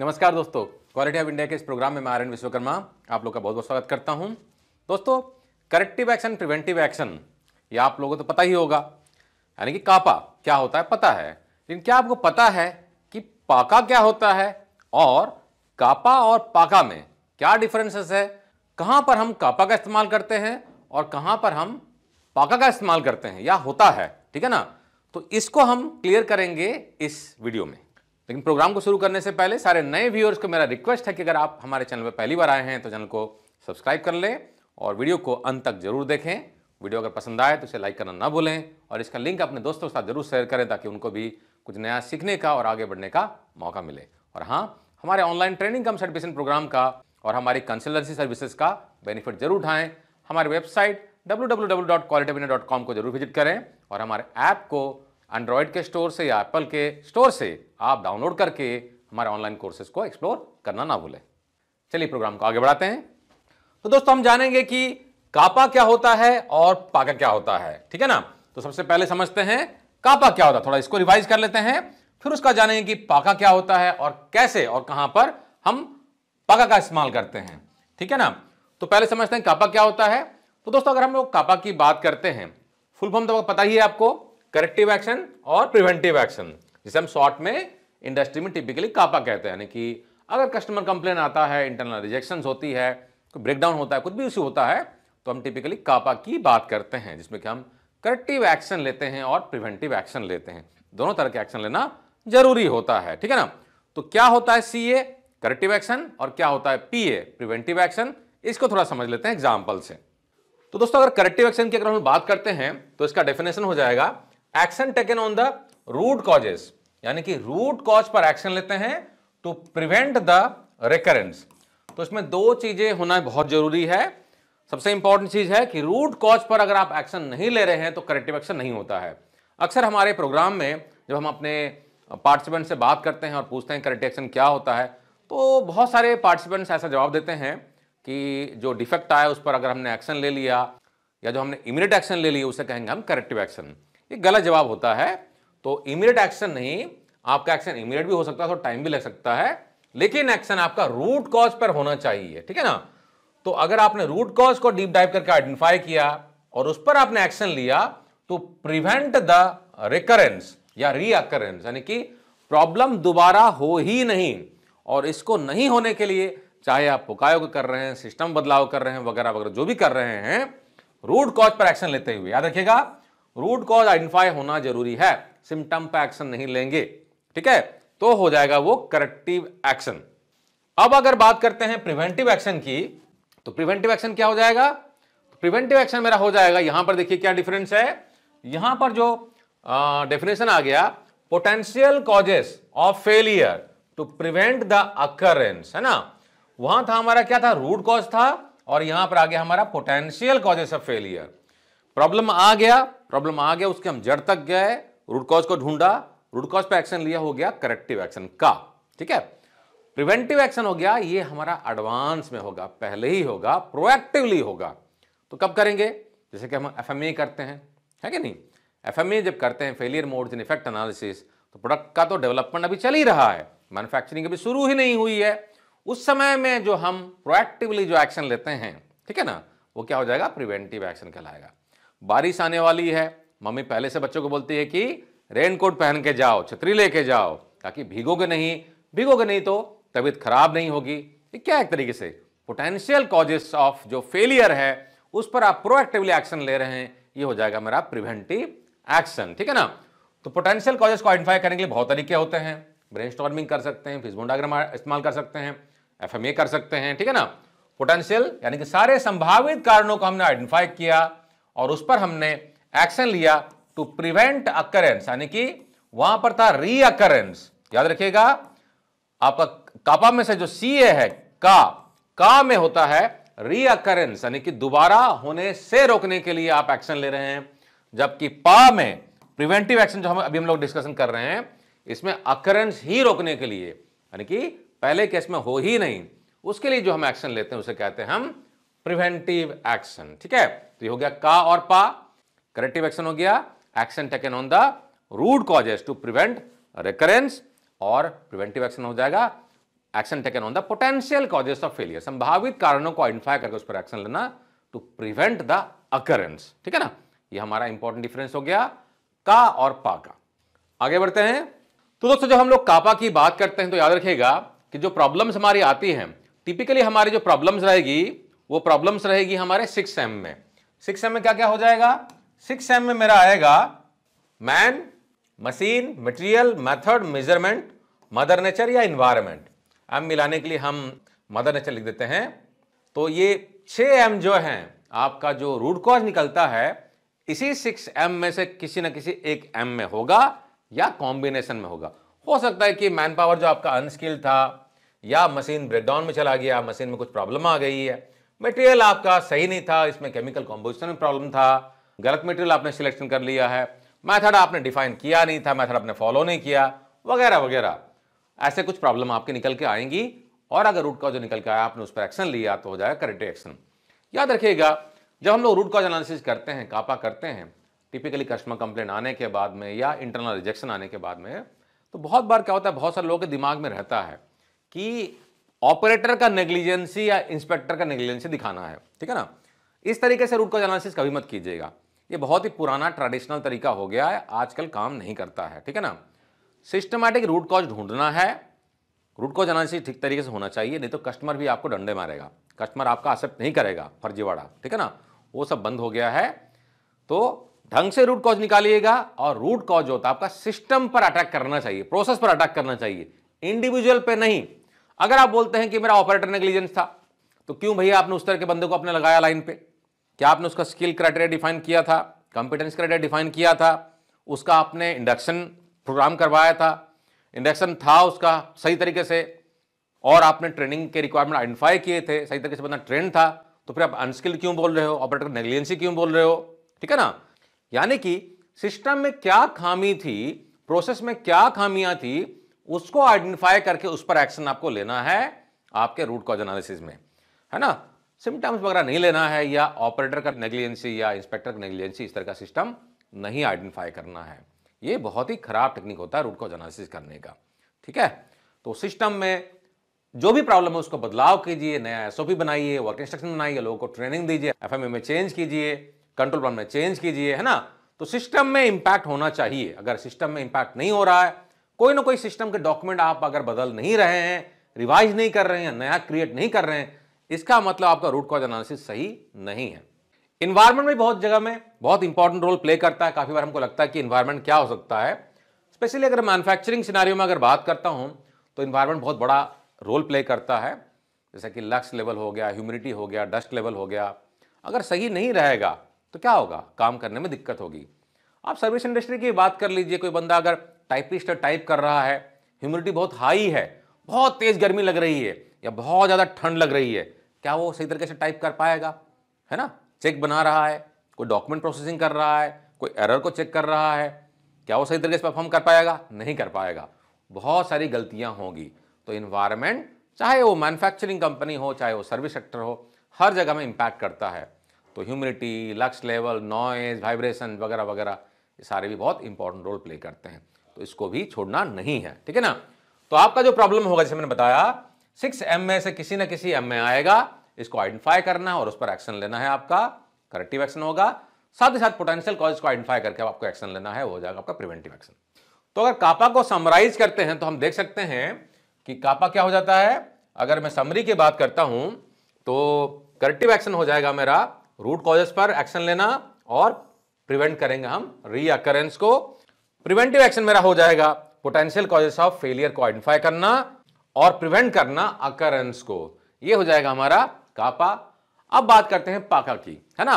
नमस्कार दोस्तों quality of India के इस प्रोग्राम में मैं आर्यन विश्वकर्मा आप लोग का बहुत बहुत स्वागत करता हूं दोस्तों करेक्टिव एक्शन प्रिवेंटिव एक्शन ये आप लोगों को तो पता ही होगा यानी कि कापा क्या होता है पता है लेकिन क्या आपको पता है कि पाका क्या होता है और कापा और पाका में क्या डिफरेंसेस है कहाँ पर हम कापा का इस्तेमाल करते हैं और कहाँ पर हम पाका का इस्तेमाल करते हैं या होता है ठीक है ना तो इसको हम क्लियर करेंगे इस वीडियो में लेकिन प्रोग्राम को शुरू करने से पहले सारे नए व्यूअर्स को मेरा रिक्वेस्ट है कि अगर आप हमारे चैनल पर पहली बार आए हैं तो चैनल को सब्सक्राइब कर लें और वीडियो को अंत तक जरूर देखें वीडियो अगर पसंद आए तो इसे लाइक करना ना भूलें और इसका लिंक अपने दोस्तों के साथ जरूर शेयर करें ताकि उनको भी कुछ नया सीखने का और आगे बढ़ने का मौका मिले और हाँ हमारे online training cum certification programme का और हमारी कंसल्टेंसी सर्विसेज का बेनिफिट जरूर उठाएं हमारी वेबसाइट डब्ल्यू को जरूर विजिट करें और हमारे ऐप को एंड्रॉयड के स्टोर से या एप्पल के स्टोर से आप डाउनलोड करके हमारे ऑनलाइन कोर्सेज को एक्सप्लोर करना ना भूलें चलिए प्रोग्राम को आगे बढ़ाते हैं तो दोस्तों हम जानेंगे कि कापा क्या होता है और पाका क्या होता है ठीक है ना तो सबसे पहले समझते हैं कापा क्या होता है थोड़ा इसको रिवाइज कर लेते हैं फिर उसका जानेंगे कि पाका क्या होता है और कैसे और कहां पर हम पाका का इस्तेमाल करते हैं ठीक है ना तो पहले समझते हैं कापा क्या होता है तो दोस्तों अगर हम लोग कापा की बात करते हैं फुल फॉर्म तो पता ही है आपको करेक्टिव एक्शन और प्रिवेंटिव एक्शन जिसे हम शॉर्ट में इंडस्ट्री में टिपिकली कापा कहते हैं यानी कि अगर कस्टमर कंप्लेन आता है इंटरनल रिजेक्शन होती है कोई ब्रेकडाउन होता है कुछ भी इश्यू होता है तो हम टिपिकली कापा की बात करते हैं जिसमें कि हम करेक्टिव एक्शन लेते हैं और प्रिवेंटिव एक्शन लेते हैं दोनों तरह के एक्शन लेना जरूरी होता है ठीक है ना तो क्या होता है सी ए करेक्टिव एक्शन और क्या होता है पी ए प्रिवेंटिव एक्शन इसको थोड़ा समझ लेते हैं एग्जाम्पल से तो दोस्तों अगर करेक्टिव एक्शन की अगर हम बात करते हैं तो इसका डेफिनेशन हो जाएगा action taken on the root causes यानी कि रूट कॉज पर एक्शन लेते हैं टू प्रिवेंट द रिकरेंस तो इसमें दो चीजें होना बहुत जरूरी है सबसे इंपॉर्टेंट चीज है कि रूट कॉज पर अगर आप एक्शन नहीं ले रहे हैं तो करेक्टिव एक्शन नहीं होता है अक्सर हमारे प्रोग्राम में जब हम अपने पार्टिसिपेंट से बात करते हैं और पूछते हैं करेक्टिव एक्शन क्या होता है तो बहुत सारे पार्टिसिपेंट्स ऐसा जवाब देते हैं कि जो डिफेक्ट आया उस पर अगर हमने एक्शन ले लिया या जो हमने इमीडिएट एक्शन ले लिया उसे कहेंगे हम करेक्टिव एक्शन ये गलत जवाब होता है तो इमीडिएट एक्शन नहीं आपका एक्शन इमीडिएट भी हो सकता है तो टाइम भी लग सकता है लेकिन एक्शन आपका रूट कॉज पर होना चाहिए ठीक है ना तो अगर आपने रूट कॉज को डीप डाइव करके आइडेंटिफाई किया और उस पर आपने एक्शन लिया तो प्रिवेंट द रिकरेंस या रीअकरेंस यानी कि प्रॉब्लम दोबारा हो ही नहीं और इसको नहीं होने के लिए चाहे आप पुकायोग कर रहे हैं सिस्टम बदलाव कर रहे हैं वगैरह वगैरह जो भी कर रहे हैं रूट कॉज पर एक्शन लेते हुए याद रखिएगा रूट कॉज आइडेंटिफाई होना जरूरी है सिम्टम पे एक्शन नहीं लेंगे ठीक है तो हो जाएगा वो करेक्टिव एक्शन अब अगर बात करते हैं प्रिवेंटिव एक्शन की तो प्रिवेंटिव एक्शन क्या हो जाएगा प्रिवेंटिव तो एक्शन मेरा हो जाएगा यहां पर देखिए क्या डिफरेंस है यहां पर जो डेफिनेशन आ गया potential causes of failure to prevent the occurrence है ना वहां था हमारा क्या था रूट कॉज था और यहां पर आ गया हमारा potential causes of failure problem आ गया प्रॉब्लम आ गया उसके हम जड़ तक गए रूटकॉज को ढूंढा रूटकॉज पे एक्शन लिया हो गया करेक्टिव एक्शन का ठीक है प्रिवेंटिव एक्शन हो गया ये हमारा एडवांस में होगा पहले ही होगा प्रोएक्टिवली होगा तो कब करेंगे जैसे कि हम एफ करते हैं है कि नहीं एफ जब करते हैं failure mode in effect analysis तो प्रोडक्ट का तो डेवलपमेंट अभी चल ही रहा है मैन्युफैक्चरिंग अभी शुरू ही नहीं हुई है उस समय में जो हम प्रोएक्टिवली जो एक्शन लेते हैं ठीक है ना वो क्या हो जाएगा प्रिवेंटिव एक्शन कहलाएगा बारिश आने वाली है मम्मी पहले से बच्चों को बोलती है कि रेनकोट पहन के जाओ छतरी लेके जाओ ताकि भीगोगे नहीं भीगोगे नहीं तो तबीयत खराब नहीं होगी ये क्या एक तरीके से पोटेंशियल कॉजेस ऑफ जो फेलियर है उस पर आप प्रोएक्टिवली एक्शन ले रहे हैं ये हो जाएगा मेरा प्रिवेंटिव एक्शन ठीक है ना तो पोटेंशियल कॉजेस को आइडेंटिफाई करने के लिए बहुत तरीके होते हैं ब्रेन कर सकते हैं फिजमोडाग्राम इस्तेमाल कर सकते हैं एफ कर सकते हैं ठीक है ना पोटेंशियल यानी कि सारे संभावित कारणों को हमने आइडेंटिफाई किया और उस पर हमने एक्शन लिया टू प्रिवेंट अकरेंस यानी कि वहां पर था अकरेंस याद रखिएगा आपका कापा में से जो सी ए है का का में होता है अकरेंस यानी कि दोबारा होने से रोकने के लिए आप एक्शन ले रहे हैं जबकि पा में प्रिवेंटिव एक्शन जो हम अभी हम लोग डिस्कशन कर रहे हैं इसमें अकरेंस ही रोकने के लिए यानी कि पहले केस में हो ही नहीं उसके लिए जो हम एक्शन लेते हैं उसे कहते हैं हम प्रिवेंटिव एक्शन ठीक है तो ये हो गया का और पा करेक्टिव एक्शन हो गया action taken on the root causes to prevent recurrence और प्रिवेंटिव एक्शन हो जाएगा action taken on the potential causes of failure संभावित कारणों को आइडेंटिफाई करके उस पर एक्शन लेना टू प्रिवेंट द अकरेंस ठीक है ना ये हमारा इंपॉर्टेंट डिफरेंस हो गया का और पा का आगे बढ़ते हैं तो दोस्तों जब हम लोग कापा की बात करते हैं तो याद रखिएगा कि जो प्रॉब्लम्स हमारी आती हैं टिपिकली हमारी जो प्रॉब्लम्स रहेगी वो प्रॉब्लम्स रहेगी हमारे सिक्स एम में सिक्स एम में क्या क्या हो जाएगा सिक्स एम में मेरा आएगा man machine material method measurement mother nature या इन्वायरमेंट एम मिलाने के लिए हम मदर नेचर लिख देते हैं तो ये छः एम जो हैं आपका जो रूट कॉज निकलता है इसी सिक्स एम में से किसी ना किसी एक एम में होगा या कॉम्बिनेशन में होगा हो सकता है कि मैन पावर जो आपका अनस्किल था या मशीन ब्रेकडाउन में चला गया मशीन में कुछ प्रॉब्लम आ गई है मटेरियल आपका सही नहीं था इसमें केमिकल कॉम्पोजिशन में प्रॉब्लम था गलत मटेरियल आपने सिलेक्शन कर लिया है मैथड आपने डिफाइन किया नहीं था मैथड आपने फॉलो नहीं किया वगैरह वगैरह ऐसे कुछ प्रॉब्लम आपके निकल के आएंगी और अगर रूट कॉज जो निकल के आया आपने उस पर एक्शन लिया तो हो जाएगा करेक्ट एक्शन याद रखिएगा जब हम लोग रूट कॉज एनालिसिस करते हैं कापा करते हैं टिपिकली कस्टमर कंप्लेंट आने के बाद में या इंटरनल रिजेक्शन आने के बाद में तो बहुत बार क्या होता है बहुत सारे लोगों के दिमाग में रहता है कि ऑपरेटर का नेग्लिजेंसी या इंस्पेक्टर का नेग्लिजेंसी दिखाना है ठीक है ना इस तरीके से रूट कॉज एनालिसिस कभी मत कीजिएगा ये बहुत ही पुराना ट्रेडिशनल तरीका हो गया है आजकल काम नहीं करता है ठीक है ना सिस्टमैटिक रूट कॉज ढूंढना है रूट कॉज एनालिसिस ठीक तरीके से होना चाहिए नहीं तो कस्टमर भी आपको डंडे मारेगा कस्टमर आपका एक्सेप्ट नहीं करेगा फर्जीवाड़ा ठीक है ना वो सब बंद हो गया है तो ढंग से रूट कॉज निकालिएगा और रूट कॉज होता है आपका सिस्टम पर अटैक करना चाहिए प्रोसेस पर अटैक करना चाहिए इंडिविजुअल पे नहीं अगर आप बोलते हैं कि मेरा ऑपरेटर नेग्लिजेंस था तो क्यों भैया आपने उस तरह के बंदे को अपने लगाया लाइन पे क्या आपने उसका स्किल क्राइटेरिया डिफाइन किया था कॉम्पिटेंस क्राइटेरिया डिफाइन किया था उसका आपने इंडक्शन प्रोग्राम करवाया था इंडक्शन था उसका सही तरीके से और आपने ट्रेनिंग के रिक्वायरमेंट आइडेंटिफाई किए थे सही तरीके से बंदा ट्रेन था तो फिर आप अनस्किल क्यों बोल रहे हो ऑपरेटर नेग्लिजेंसी क्यों बोल रहे हो ठीक है ना यानी कि सिस्टम में क्या खामी थी प्रोसेस में क्या खामियां थी उसको आइडेंटिफाई करके उस पर एक्शन आपको लेना है आपके रूट कॉज एनालिसिस में है ना सिम्टम्स वगैरह नहीं लेना है या ऑपरेटर का नेग्लिजेंसी या इंस्पेक्टर का नेग्लिजेंसी इस तरह का सिस्टम नहीं आइडेंटिफाई करना है ये बहुत ही खराब टेक्निक होता है रूट कॉज एनालिसिस करने का ठीक है तो सिस्टम में जो भी प्रॉब्लम है उसको बदलाव कीजिए नया एसओपी बनाइए वर्क इंस्ट्रक्शन बनाइए लोगों को ट्रेनिंग दीजिए एफ में चेंज कीजिए कंट्रोल प्लान में चेंज कीजिए है ना तो सिस्टम में इंपैक्ट होना चाहिए अगर सिस्टम में इंपैक्ट नहीं हो रहा है कोई ना कोई सिस्टम के डॉक्यूमेंट आप अगर बदल नहीं रहे हैं रिवाइज नहीं कर रहे हैं नया क्रिएट नहीं कर रहे हैं इसका मतलब आपका रूट कॉज एनालिसिस सही नहीं है इन्वायरमेंट भी बहुत जगह में बहुत इंपॉर्टेंट रोल प्ले करता है काफ़ी बार हमको लगता है कि इन्वायरमेंट क्या हो सकता है स्पेशली अगर मैन्युफैक्चरिंग सिनारियो में अगर बात करता हूँ तो इन्वायरमेंट बहुत बड़ा रोल प्ले करता है जैसे कि लक्स लेवल हो गया ह्यूमिडिटी हो गया डस्ट लेवल हो गया अगर सही नहीं रहेगा तो क्या होगा काम करने में दिक्कत होगी आप सर्विस इंडस्ट्री की बात कर लीजिए कोई बंदा अगर टाइपिस्ट टाइप कर रहा है ह्यूमिडिटी बहुत हाई है बहुत तेज़ गर्मी लग रही है या बहुत ज़्यादा ठंड लग रही है क्या वो सही तरीके से टाइप कर पाएगा है ना चेक बना रहा है कोई डॉक्यूमेंट प्रोसेसिंग कर रहा है कोई एरर को चेक कर रहा है क्या वो सही तरीके से परफॉर्म कर पाएगा नहीं कर पाएगा बहुत सारी गलतियाँ होंगी तो इन्वायरमेंट चाहे वो मैन्युफैक्चरिंग कंपनी हो चाहे वो सर्विस सेक्टर हो हर जगह में इम्पैक्ट करता है तो humidity lux level noise vibration वगैरह वगैरह ये सारे भी बहुत इंपॉर्टेंट रोल प्ले करते हैं तो इसको भी छोड़ना नहीं है ठीक है ना तो आपका जो प्रॉब्लम होगा जैसे मैंने बताया सिक्स एम में से किसी ना किसी एम में आएगा इसको आइडेंटिफाई करना है और उस पर एक्शन लेना है आपका करेक्टिव एक्शन होगा साथ ही साथ पोटेंशियल कॉज को आइडेंटिफाई करके आपको एक्शन लेना है हो जाएगा आपका प्रिवेंटिव एक्शन तो अगर कापा को समराइज करते हैं तो हम देख सकते हैं कि कापा क्या हो जाता है अगर मैं समरी की बात करता हूं तो करेक्टिव एक्शन हो जाएगा मेरा रूट कॉजेस पर एक्शन लेना और प्रिवेंट करेंगे हम रीअकरेंस को प्रिवेंटिव एक्शन मेरा हो जाएगा पोटेंशियल कॉजेस ऑफ फेलियर को आइडेंटिफाई करना और प्रिवेंट करना अकरेंस को ये हो जाएगा हमारा कापा अब बात करते हैं पाका की है ना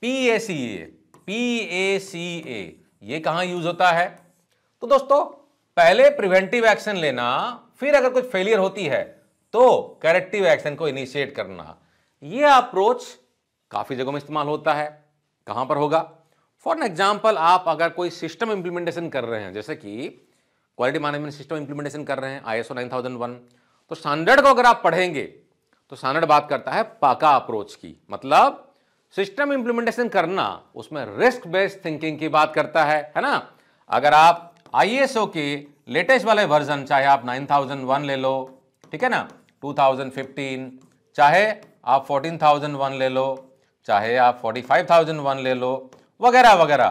P A C A P A सी ए ये कहां यूज होता है तो दोस्तों पहले प्रिवेंटिव एक्शन लेना फिर अगर कुछ फेलियर होती है तो करेक्टिव एक्शन को इनिशिएट करना यह अप्रोच काफी जगहों में इस्तेमाल होता है कहां पर होगा फॉर एन एग्जाम्पल आप अगर कोई सिस्टम इम्प्लीमेंटेशन कर रहे हैं जैसे कि क्वालिटी मैनेजमेंट सिस्टम इम्प्लीमेंटेशन कर रहे हैं आई एस तो स्टैंडर्ड को अगर आप पढ़ेंगे तो स्टैंडर्ड बात करता है पाका अप्रोच की मतलब सिस्टम इंप्लीमेंटेशन करना उसमें रिस्क बेस्ड थिंकिंग की बात करता है है ना अगर आप ओ के लेटेस्ट वाले वर्जन चाहे आप 9001 ले लो ठीक है ना 2015 चाहे आप 14001 ले लो चाहे आप 45001 ले लो वगैरह वगैरह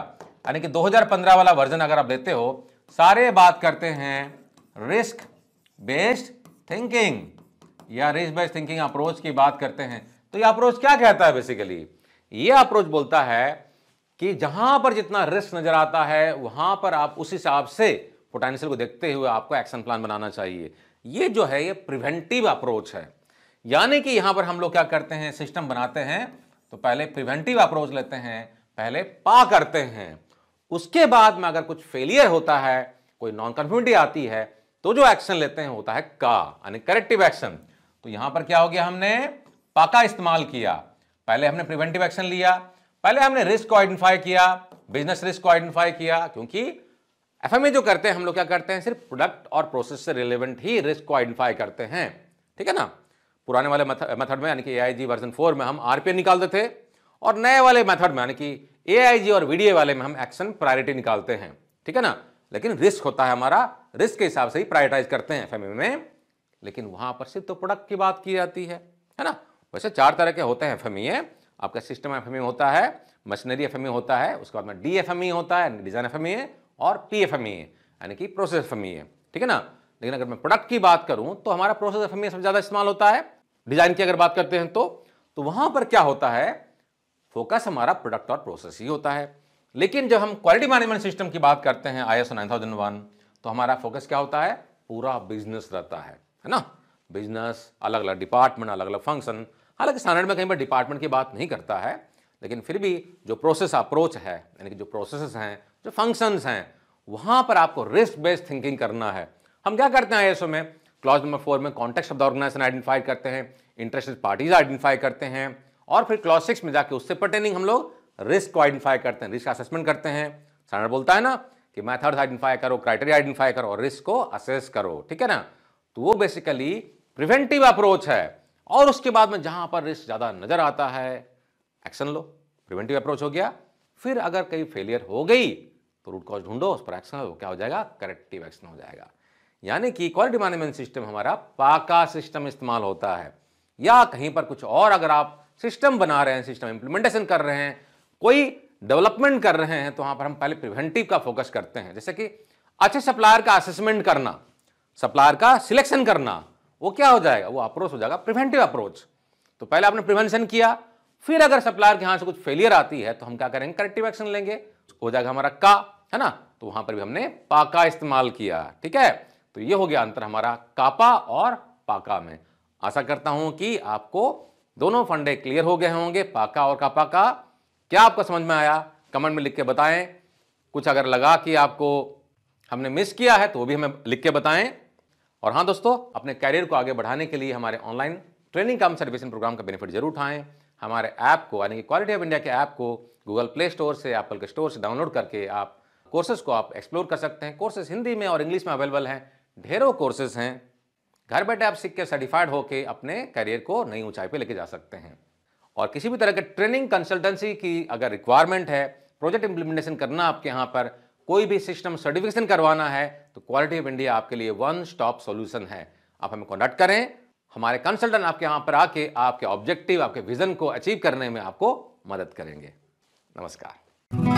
यानी कि 2015 वाला वर्जन अगर आप लेते हो सारे बात करते हैं रिस्क बेस्ड थिंकिंग या रिस्क बेस्ड थिंकिंग अप्रोच की बात करते हैं तो ये अप्रोच क्या कहता है बेसिकली ये अप्रोच बोलता है कि जहां पर जितना रिस्क नजर आता है वहां पर आप उस हिसाब से पोटेंशियल को देखते हुए आपको एक्शन प्लान बनाना चाहिए ये जो है ये प्रिवेंटिव अप्रोच है यानी कि यहां पर हम लोग क्या करते हैं सिस्टम बनाते हैं तो पहले प्रिवेंटिव अप्रोच लेते हैं पहले पा करते हैं उसके बाद में अगर कुछ फेलियर होता है कोई नॉन कन्फ्यूटी आती है तो जो एक्शन लेते हैं होता है का यानी करेक्टिव एक्शन तो यहां पर क्या हो गया हमने पाका इस्तेमाल किया पहले हमने प्रिवेंटिव एक्शन लिया पहले हमने रिस्क को आइडेंटिफाई किया बिजनेस रिस्क को आइडेंटिफाई किया क्योंकि एफ जो करते हैं हम लोग क्या करते हैं सिर्फ प्रोडक्ट और प्रोसेस से रिलेवेंट ही रिस्क को आइडेंटिफाई करते हैं ठीक है ना पुराने वाले मेथड में यानी कि ए वर्जन फोर में हम आरपीए निकालते थे और नए वाले मेथड में यानी कि ए और वीडीए वाले में हम एक्शन प्रायोरिटी निकालते हैं ठीक है ना लेकिन रिस्क होता है हमारा रिस्क के हिसाब से ही प्रायोरिटाइज करते हैं एफ में लेकिन वहां पर सिर्फ तो प्रोडक्ट की बात की जाती है है ना वैसे चार तरह के होते हैं एफ आपका सिस्टम एफ e होता है मशीनरी एफ e होता है उसके बाद में डी एफ e होता है डिजाइन एफ और पी एफ यानी कि प्रोसेस एफ ठीक है ना लेकिन अगर मैं प्रोडक्ट की बात करूं तो हमारा प्रोसेस एफ सबसे ज़्यादा इस्तेमाल होता है डिजाइन की अगर बात करते हैं तो, तो वहां पर क्या होता है फोकस हमारा प्रोडक्ट और प्रोसेस ही होता है लेकिन जब हम क्वालिटी मैनेजमेंट सिस्टम की बात करते हैं आई एस तो हमारा फोकस क्या होता है पूरा बिजनेस रहता है है ना बिजनेस अलग अलग डिपार्टमेंट अलग अलग फंक्शन हालांकि स्टैंडर्ड में कहीं पर डिपार्टमेंट की बात नहीं करता है लेकिन फिर भी जो प्रोसेस अप्रोच है यानी कि जो प्रोसेस हैं जो फंक्शंस हैं वहाँ पर आपको रिस्क बेस्ड थिंकिंग करना है हम क्या करते हैं आई में क्लॉज नंबर फोर में context of the organisation identify करते हैं इंटरेस्टेड पार्टीज आइडेंटिफाई करते हैं और फिर क्लॉज सिक्स में जाके उससे पर्टेनिंग हम लोग रिस्क को आइडेंटिफाई करते हैं रिस्क असेसमेंट करते हैं सर बोलता है ना कि मैथड आइडेंटिफाई करो क्राइटेरिया आइडेंटिफाई करो और रिस्क को असेस करो ठीक है ना तो वो बेसिकली प्रिवेंटिव अप्रोच है और उसके बाद में जहां पर रिस्क ज़्यादा नज़र आता है एक्शन लो प्रिवेंटिव अप्रोच हो गया फिर अगर कहीं फेलियर हो गई तो रूट कॉज ढूंढो उस पर एक्शन हो क्या हो जाएगा करेक्टिव एक्शन हो जाएगा यानी कि क्वालिटी मैनेजमेंट सिस्टम हमारा पाका सिस्टम इस्तेमाल होता है या कहीं पर कुछ और अगर आप सिस्टम बना रहे हैं सिस्टम इंप्लीमेंटेशन कर रहे हैं कोई डेवलपमेंट कर रहे हैं तो वहां पर हम पहले प्रिवेंटिव का फोकस करते हैं जैसे कि अच्छे सप्लायर का असेसमेंट करना सप्लायर का सिलेक्शन करना वो क्या हो जाएगा वो अप्रोच हो जाएगा प्रिवेंटिव अप्रोच तो पहले आपने प्रिवेंशन किया फिर अगर सप्लायर के यहां से कुछ फेलियर आती है तो हम क्या करेंगे करेक्टिव एक्शन लेंगे हो जाएगा हमारा का है ना तो वहां पर भी हमने पाका इस्तेमाल किया ठीक है तो ये हो गया अंतर हमारा कापा और पाका में आशा करता हूं कि आपको दोनों फंडे क्लियर हो गए होंगे पाका और का पाका क्या आपको समझ में आया कमेंट में लिख के बताएं कुछ अगर लगा कि आपको हमने मिस किया है तो वो भी हमें लिख के बताएं और हाँ दोस्तों अपने कैरियर को आगे बढ़ाने के लिए हमारे online training cum servicing programme का बेनिफिट जरूर उठाएं हमारे ऐप को यानी कि क्वालिटी ऑफ इंडिया के ऐप को गूगल प्ले स्टोर से एप्पल के स्टोर से डाउनलोड करके आप कोर्सेज को आप एक्सप्लोर कर सकते हैं कोर्सेज हिंदी में और इंग्लिश में अवेलेबल हैं ढेरों कोर्सेज हैं घर बैठे आप सीख के सर्टिफाइड होकर अपने करियर को नई ऊंचाई पर लेके जा सकते हैं और किसी भी तरह के ट्रेनिंग कंसल्टेंसी की अगर रिक्वायरमेंट है प्रोजेक्ट इंप्लीमेंटेशन करना आपके यहाँ पर कोई भी सिस्टम सर्टिफिकेशन करवाना है तो क्वालिटी ऑफ इंडिया आपके लिए वन स्टॉप सॉल्यूशन है आप हमें कॉन्टैक्ट करें हमारे कंसल्टेंट आपके यहाँ पर आके आपके ऑब्जेक्टिव आपके विजन को अचीव करने में आपको मदद करेंगे नमस्कार